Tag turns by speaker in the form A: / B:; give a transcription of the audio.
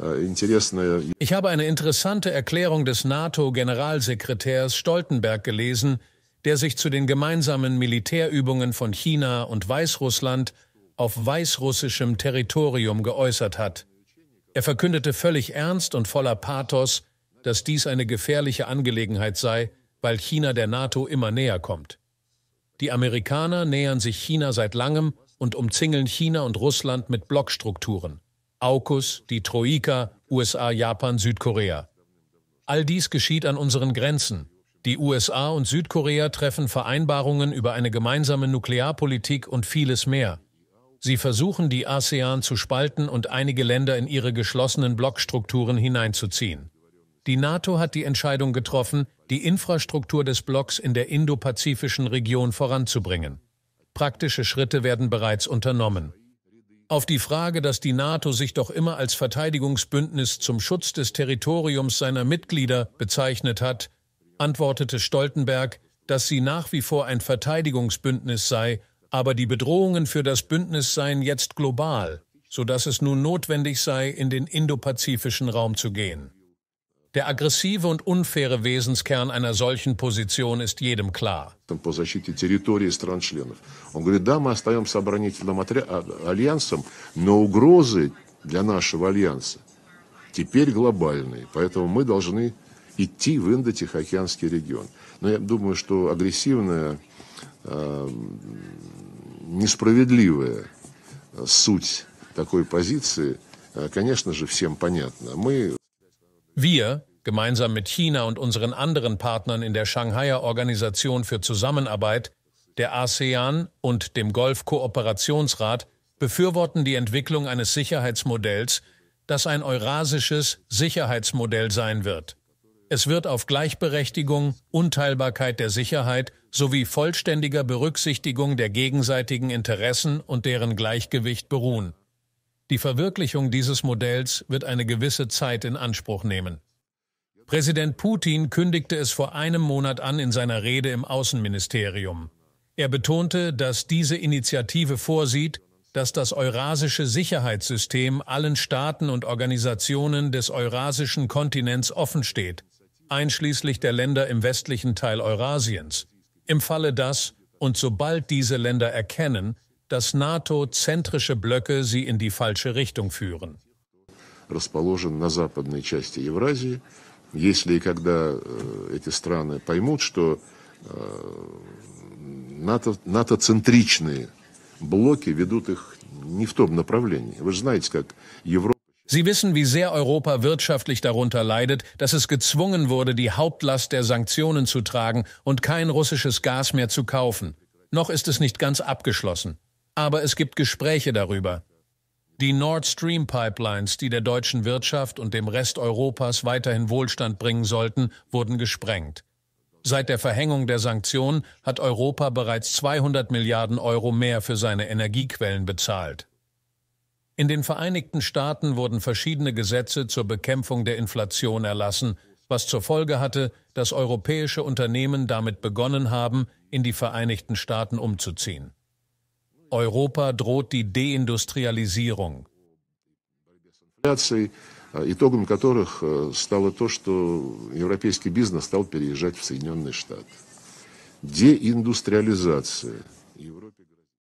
A: Äh,
B: ich habe eine interessante Erklärung des NATO-Generalsekretärs Stoltenberg gelesen, der sich zu den gemeinsamen Militärübungen von China und Weißrussland auf weißrussischem Territorium geäußert hat. Er verkündete völlig ernst und voller Pathos, dass dies eine gefährliche Angelegenheit sei, weil China der NATO immer näher kommt. Die Amerikaner nähern sich China seit langem und umzingeln China und Russland mit Blockstrukturen. AUKUS, die Troika, USA, Japan, Südkorea. All dies geschieht an unseren Grenzen. Die USA und Südkorea treffen Vereinbarungen über eine gemeinsame Nuklearpolitik und vieles mehr. Sie versuchen, die ASEAN zu spalten und einige Länder in ihre geschlossenen Blockstrukturen hineinzuziehen. Die NATO hat die Entscheidung getroffen, die Infrastruktur des Blocks in der indopazifischen Region voranzubringen. Praktische Schritte werden bereits unternommen. Auf die Frage, dass die NATO sich doch immer als Verteidigungsbündnis zum Schutz des Territoriums seiner Mitglieder bezeichnet hat, antwortete Stoltenberg, dass sie nach wie vor ein Verteidigungsbündnis sei, aber die Bedrohungen für das Bündnis seien jetzt global, sodass es nun notwendig sei, in den indopazifischen Raum zu gehen. Der aggressive und unfaire Wesenskern einer solchen Position ist jedem klar.
A: По защите территории стран-членов. Он говорит, да, мы остаемся оборонительным а, альянсом, но угрозы для нашего альянса теперь глобальные, поэтому мы должны идти в Индо-Тихоокеанский регион. Но я думаю, что агрессивная, э, несправедливая э, суть такой позиции, э, конечно же, всем понятна. Мы
B: Wir, gemeinsam mit China und unseren anderen Partnern in der Shanghaier Organisation für Zusammenarbeit, der ASEAN und dem Golfkooperationsrat, befürworten die Entwicklung eines Sicherheitsmodells, das ein eurasisches Sicherheitsmodell sein wird. Es wird auf Gleichberechtigung, Unteilbarkeit der Sicherheit sowie vollständiger Berücksichtigung der gegenseitigen Interessen und deren Gleichgewicht beruhen. Die Verwirklichung dieses Modells wird eine gewisse Zeit in Anspruch nehmen. Präsident Putin kündigte es vor einem Monat an in seiner Rede im Außenministerium. Er betonte, dass diese Initiative vorsieht, dass das eurasische Sicherheitssystem allen Staaten und Organisationen des eurasischen Kontinents offensteht, einschließlich der Länder im westlichen Teil Eurasiens. Im Falle das, und sobald diese Länder erkennen, dass NATO-zentrische Blöcke sie in die falsche Richtung führen.
A: Э, э, sie
B: wissen, wie sehr Europa wirtschaftlich darunter leidet, dass es gezwungen wurde, die Hauptlast der Sanktionen zu tragen und kein russisches Gas mehr zu kaufen. Noch ist es nicht ganz abgeschlossen. Aber es gibt Gespräche darüber. Die Nord Stream Pipelines, die der deutschen Wirtschaft und dem Rest Europas weiterhin Wohlstand bringen sollten, wurden gesprengt. Seit der Verhängung der Sanktionen hat Europa bereits 200 Milliarden Euro mehr für seine Energiequellen bezahlt. In den Vereinigten Staaten wurden verschiedene Gesetze zur Bekämpfung der Inflation erlassen, was zur Folge hatte, dass europäische Unternehmen damit begonnen haben, in die Vereinigten Staaten umzuziehen. Europa droht die Deindustrialisierung.
A: Э, итогом которых э, стало то, что европейский бизнес стал переезжать в Соединенные Штаты. Деиндустриализация.